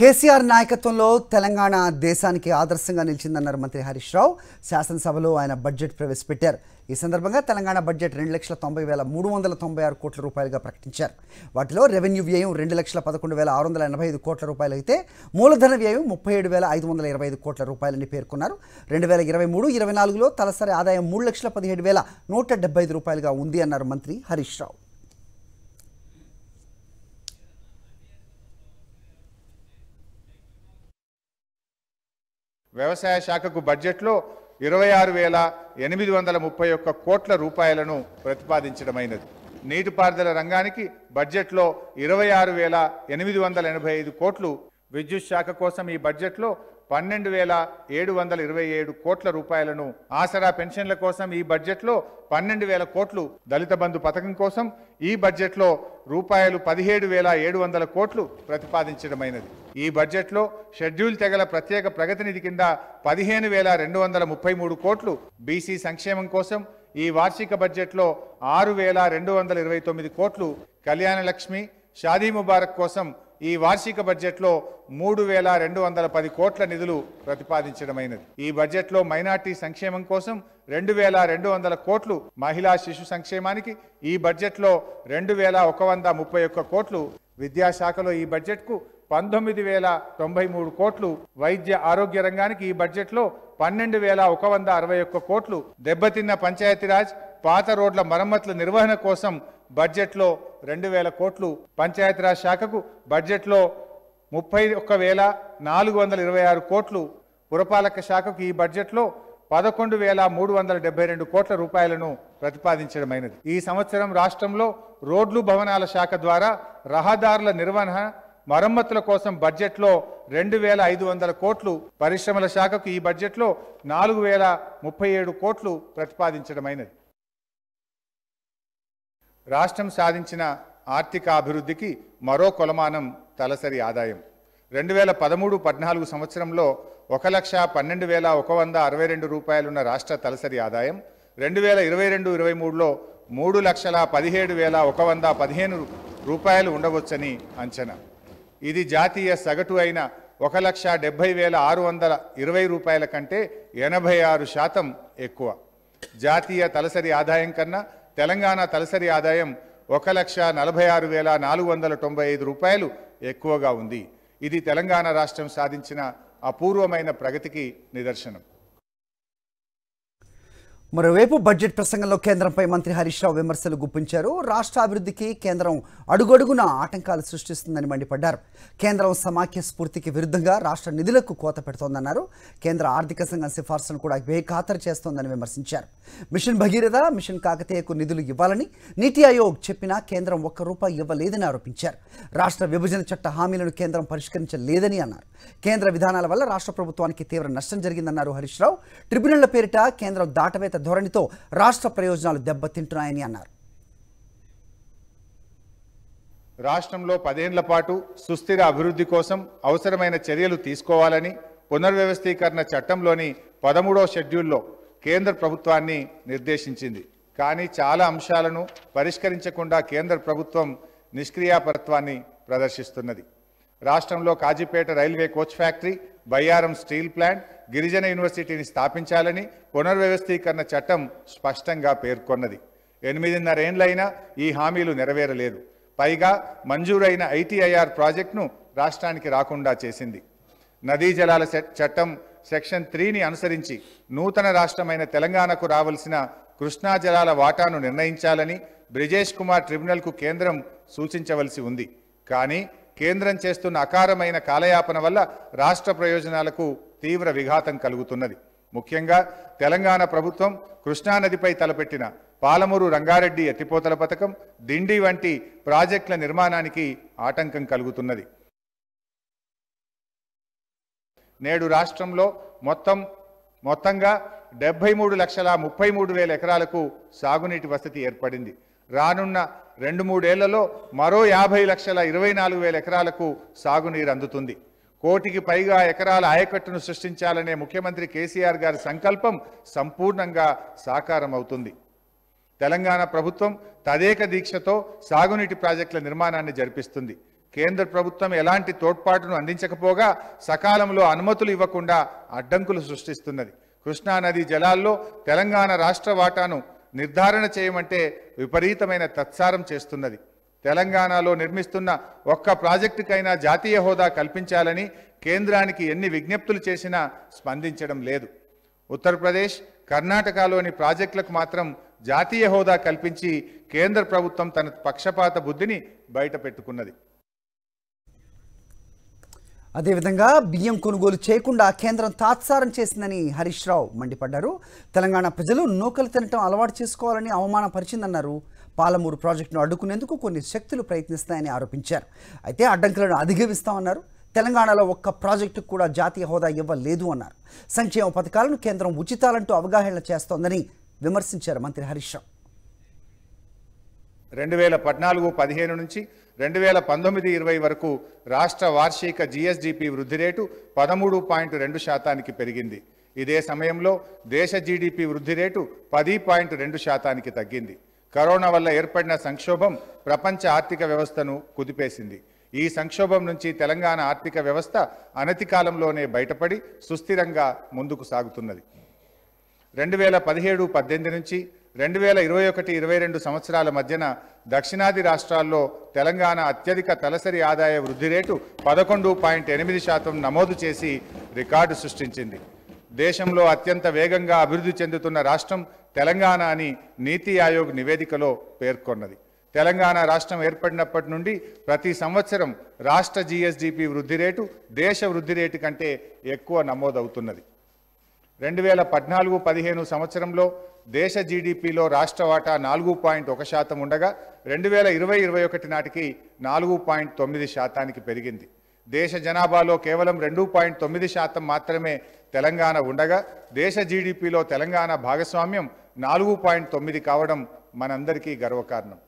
కేసీఆర్ నాయకత్వంలో తెలంగాణ దేశానికి ఆదర్శంగా నిలిచిందన్నారు మంత్రి హరీష్ రావు శాసనసభలో ఆయన బడ్జెట్ ప్రవేశపెట్టారు ఈ సందర్భంగా తెలంగాణ బడ్జెట్ రెండు లక్షల తొంభై వేల మూడు వందల తొంభై ఆరు కోట్ల రూపాయలుగా ప్రకటించారు వాటిలో రెవెన్యూ వ్యయం రెండు లక్షల పదకొండు వేల ఆరు వందల ఎనభై ఐదు కోట్ల రూపాయలు అయితే మూలధన వ్యయం ముప్పై ఏడు వేల ఐదు వందల ఇరవై ఐదు కోట్ల రూపాయలని పేర్కొన్నారు రెండు వేల ఇరవై మూడు ఇరవై నాలుగులో తలసరి ఆదాయం మూడు లక్షల పదిహేడు వేల నూట డెబ్బై ఐదు రూపాయలుగా ఉంది అన్నారు మంత్రి హరీష్ రావు వ్యవసాయ శాఖకు బడ్జెట్లో ఇరవై ఆరు వేల ఎనిమిది వందల ముప్పై ఒక్క కోట్ల రూపాయలను ప్రతిపాదించడమైనది నీటిపారుదల రంగానికి బడ్జెట్లో ఇరవై ఆరు వేల ఎనిమిది వందల ఎనభై ఐదు కోట్లు విద్యుత్ శాఖ కోసం ఈ బడ్జెట్లో పన్నెండు వేల ఏడు వందల ఇరవై ఏడు కోట్ల రూపాయలను ఆసరా పెన్షన్ల కోసం ఈ బడ్జెట్లో పన్నెండు వేల కోట్లు దళిత బంధు పథకం కోసం ఈ బడ్జెట్లో రూపాయలు పదిహేడు వేల ఏడు వందల కోట్లు ప్రతిపాదించడమైనది ఈ బడ్జెట్లో షెడ్యూల్ తెగల ప్రత్యేక ప్రగతి నిధి కింద పదిహేను వేల రెండు వందల ముప్పై మూడు కోట్లు బీసీ సంక్షేమం కోసం ఈ వార్షిక బడ్జెట్లో ఆరు వేల రెండు వందల ఇరవై తొమ్మిది కోట్లు కళ్యాణలక్ష్మి షాదీ ముబారక్ కోసం ఈ వార్షిక బడ్జెట్లో మూడు వేల రెండు వందల పది కోట్ల నిధులు ప్రతిపాదించడమైనది ఈ బడ్జెట్లో మైనార్టీ సంక్షేమం కోసం రెండు వేల రెండు వందల కోట్లు మహిళా శిశు సంక్షేమానికి ఈ బడ్జెట్లో రెండు వేల ఒక వంద ముప్పై ఒక్క కోట్లు విద్యాశాఖలో ఈ బడ్జెట్కు పంతొమ్మిది వేల తొంభై మూడు కోట్లు వైద్య ఆరోగ్య రంగానికి ఈ బడ్జెట్లో పన్నెండు వేల ఒక వంద అరవై ఒక్క కోట్లు దెబ్బతిన్న పంచాయతీరాజ్ పాత రోడ్ల మరమ్మతుల నిర్వహణ కోసం బడ్జెట్లో రెండు వేల కోట్లు పంచాయతీరాజ్ శాఖకు బడ్జెట్లో ముప్పై ఒక్క వేల నాలుగు వందల ఇరవై ఆరు కోట్లు పురపాలక శాఖకు ఈ బడ్జెట్లో పదకొండు వేల మూడు వందల డెబ్బై రెండు కోట్ల రూపాయలను ప్రతిపాదించడమైనది ఈ సంవత్సరం రాష్ట్రంలో రోడ్లు భవనాల శాఖ ద్వారా రహదారుల నిర్వహణ మరమ్మతుల కోసం బడ్జెట్లో రెండు వేల ఐదు వందల కోట్లు పరిశ్రమల శాఖకు ఈ బడ్జెట్లో నాలుగు వేల ముప్పై ఏడు కోట్లు ప్రతిపాదించడమైనది రాష్ట్రం సాధించిన ఆర్థిక అభివృద్ధికి మరో కొలమానం తలసరి ఆదాయం రెండు వేల పదమూడు పద్నాలుగు సంవత్సరంలో ఒక లక్ష పన్నెండు వేల ఒక వంద అరవై రెండు రూపాయలున్న రాష్ట్ర తలసరి ఆదాయం రెండు వేల ఇరవై రెండు ఇరవై మూడులో మూడు లక్షల పదిహేడు వేల ఒక వంద పదిహేను రూపాయలు ఉండవచ్చని అంచనా ఇది జాతీయ సగటు అయిన ఒక లక్ష డెబ్భై వేల ఆరు వందల ఇరవై రూపాయల కంటే ఎనభై ఆరు శాతం ఎక్కువ జాతీయ తలసరి ఆదాయం కన్నా తెలంగాణ తలసరి ఆదాయం ఒక లక్ష నలభై ఆరు వేల నాలుగు వందల తొంభై ఐదు రూపాయలు ఎక్కువగా ఉంది ఇది తెలంగాణ రాష్ట్రం సాధించిన అపూర్వమైన ప్రగతికి నిదర్శనం మరోవైపు బడ్జెట్ ప్రసంగంలో కేంద్రంపై మంత్రి హరీష్ రావు విమర్శలు గుప్పించారు రాష్ట్ర అభివృద్ధికి కేంద్రం అడుగడుగున ఆటంకాలు సృష్టిస్తుందని మండిపడ్డారు కేంద్రం సమాఖ్య స్ఫూర్తికి విరుద్ధంగా రాష్ట్ర నిధులకు కోత పెడుతోందన్నారు కేంద్ర ఆర్థిక సంఘం సిఫార్సులను కూడా బేఖాతరు చేస్తోందని విమర్శించారు మిషన్ భగీరథ మిషన్ కాకతీయకు నిధులు ఇవ్వాలని నీతి ఆయోగ్ చెప్పినా కేంద్రం ఒక్క రూపాయి ఇవ్వలేదని ఆరోపించారు రాష్ట్ర విభజన చట్ట హామీలను కేంద్రం పరిష్కరించలేదని అన్నారు కేంద్ర విధానాల వల్ల రాష్ట్ర ప్రభుత్వానికి తీవ్ర నష్టం జరిగిందన్నారు హరీష్ రావు ట్రిబ్యునళ్ల పేరిట కేంద్రం దాటవేత ధోరణితో రాష్ట్ర ప్రయోజనాలు దెబ్బతింటున్నాయని అన్నారు రాష్ట్రంలో పదేళ్ల పాటు సుస్థిర అభివృద్ధి కోసం అవసరమైన చర్యలు తీసుకోవాలని పునర్వ్యవస్థీకరణ చట్టంలోని పదమూడవ షెడ్యూల్లో కేంద్ర ప్రభుత్వాన్ని నిర్దేశించింది కానీ చాలా అంశాలను పరిష్కరించకుండా కేంద్ర ప్రభుత్వం నిష్క్రియాపరత్వాన్ని ప్రదర్శిస్తున్నది రాష్ట్రంలో Kazipet railway coach factory Bayyaram steel plant గిరిజన యూనివర్సిటీని స్థాపించాలని పునర్వ్యవస్థీకరణ చట్టం స్పష్టంగా పేర్కొన్నది ఎనిమిదిన్నరేండ్లైనా ఈ హామీలు నెరవేరలేదు పైగా మంజూరైన ఐటీఐఆర్ ప్రాజెక్టును రాష్ట్రానికి రాకుండా చేసింది నదీ జలాల చట్టం సెక్షన్ త్రీని అనుసరించి నూతన రాష్ట్రమైన తెలంగాణకు రావాల్సిన కృష్ణా జలాల వాటాను నిర్ణయించాలని బ్రిజేష్ కుమార్ ట్రిబ్యునల్కు కేంద్రం సూచించవలసి ఉంది కానీ కేంద్రం చేస్తున్న అకారమైన కాలయాపన వల్ల రాష్ట్ర ప్రయోజనాలకు తీవ్ర విఘాతం కలుగుతున్నది ముఖ్యంగా తెలంగాణ ప్రభుత్వం కృష్ణానదిపై తలపెట్టిన పాలమూరు రంగారెడ్డి ఎత్తిపోతల పథకం దిండి వంటి ప్రాజెక్టుల నిర్మాణానికి ఆటంకం కలుగుతున్నది నేడు రాష్ట్రంలో మొత్తం మొత్తంగా డెబ్బై మూడు లక్షల ముప్పై మూడు వేల ఎకరాలకు సాగునీటి వసతి ఏర్పడింది రానున్న రెండు మూడేళ్లలో మరో యాభై లక్షల ఇరవై నాలుగు వేల ఎకరాలకు సాగునీరు అందుతుంది కోటికి పైగా ఎకరాల ఆయకట్టును సృష్టించాలనే ముఖ్యమంత్రి కేసీఆర్ గారి సంకల్పం సంపూర్ణంగా సాకారం అవుతుంది తెలంగాణ ప్రభుత్వం తదేక దీక్షతో సాగునీటి ప్రాజెక్టుల నిర్మాణాన్ని జరిపిస్తుంది కేంద్ర ప్రభుత్వం ఎలాంటి తోడ్పాటును అందించకపోగా సకాలంలో అనుమతులు ఇవ్వకుండా అడ్డంకులు సృష్టిస్తున్నది కృష్ణానది జలాల్లో తెలంగాణ రాష్ట్ర వాటాను నిర్ధారణ చేయమంటే విపరీతమైన తత్సారం చేస్తున్నది తెలంగాణలో నిర్మిస్తున్న ఒక్క ప్రాజెక్టుకైనా జాతీయ హోదా కల్పించాలని కేంద్రానికి ఎన్ని విజ్ఞప్తులు చేసినా స్పందించడం లేదు ఉత్తరప్రదేశ్ కర్ణాటకలోని ప్రాజెక్టులకు మాత్రం జాతీయ హోదా కల్పించి కేంద్ర ప్రభుత్వం తన పక్షపాత బుద్ధిని బయట అదేవిధంగా బియ్యం కొనుగోలు చేయకుండా కేంద్రం తాత్సారం చేసిందని హరీష్ రావు మండిపడ్డారు తెలంగాణ ప్రజలు నూకలు తినటం అలవాటు చేసుకోవాలని అవమానపరిచిందన్నారు పాలమూరు ప్రాజెక్టును అడ్డుకునేందుకు కొన్ని శక్తులు ప్రయత్నిస్తాయని ఆరోపించారు అయితే అడ్డంకులను అధిగమిస్తామన్నారు తెలంగాణలో ఒక్క ప్రాజెక్టుకు కూడా జాతీయ హోదా ఇవ్వలేదు అన్నారు సంక్షేమ పథకాలను కేంద్రం ఉచితాలంటూ అవగాహన చేస్తోందని విమర్శించారు మంత్రి హరీష్ రావు రెండు వేల పద్నాలుగు పదిహేను నుంచి రెండు వేల పంతొమ్మిది ఇరవై వరకు రాష్ట్ర వార్షిక జిఎస్డిపి వృద్ధి రేటు పదమూడు పాయింట్ రెండు శాతానికి పెరిగింది ఇదే సమయంలో దేశ జీడిపి వృద్ధి రేటు పది పాయింట్ రెండు శాతానికి తగ్గింది కరోనా వల్ల ఏర్పడిన సంక్షోభం ప్రపంచ ఆర్థిక వ్యవస్థను కుదిపేసింది ఈ సంక్షోభం నుంచి తెలంగాణ ఆర్థిక వ్యవస్థ అనతి కాలంలోనే బయటపడి సుస్థిరంగా ముందుకు సాగుతున్నది రెండు వేల పదిహేడు పద్దెనిమిది నుంచి రెండు వేల ఇరవై ఒకటి ఇరవై రెండు సంవత్సరాల మధ్యన దక్షిణాది రాష్ట్రాల్లో తెలంగాణ అత్యధిక తలసరి ఆదాయ వృద్ధి రేటు పదకొండు పాయింట్ ఎనిమిది శాతం నమోదు చేసి రికార్డు సృష్టించింది దేశంలో అత్యంత వేగంగా అభివృద్ధి చెందుతున్న రాష్ట్రం తెలంగాణ అని నీతి ఆయోగ్ నివేదికలో పేర్కొన్నది తెలంగాణ రాష్ట్రం ఏర్పడినప్పటి నుండి ప్రతి సంవత్సరం రాష్ట్ర జీఎస్డిపి వృద్ధి రేటు దేశ వృద్ధి రేటు కంటే ఎక్కువ నమోదవుతున్నది రెండు వేల పద్నాలుగు పదిహేను సంవత్సరంలో దేశ జీడిపిలో రాష్ట్ర వాటా నాలుగు పాయింట్ ఒక శాతం ఉండగా రెండు వేల ఇరవై ఇరవై ఒకటి నాటికి నాలుగు పాయింట్ తొమ్మిది శాతానికి పెరిగింది దేశ జనాభాలో కేవలం రెండు పాయింట్ తొమ్మిది శాతం మాత్రమే తెలంగాణ ఉండగా దేశ జీడిపిలో తెలంగాణ భాగస్వామ్యం నాలుగు పాయింట్ తొమ్మిది కావడం మనందరికీ గర్వకారణం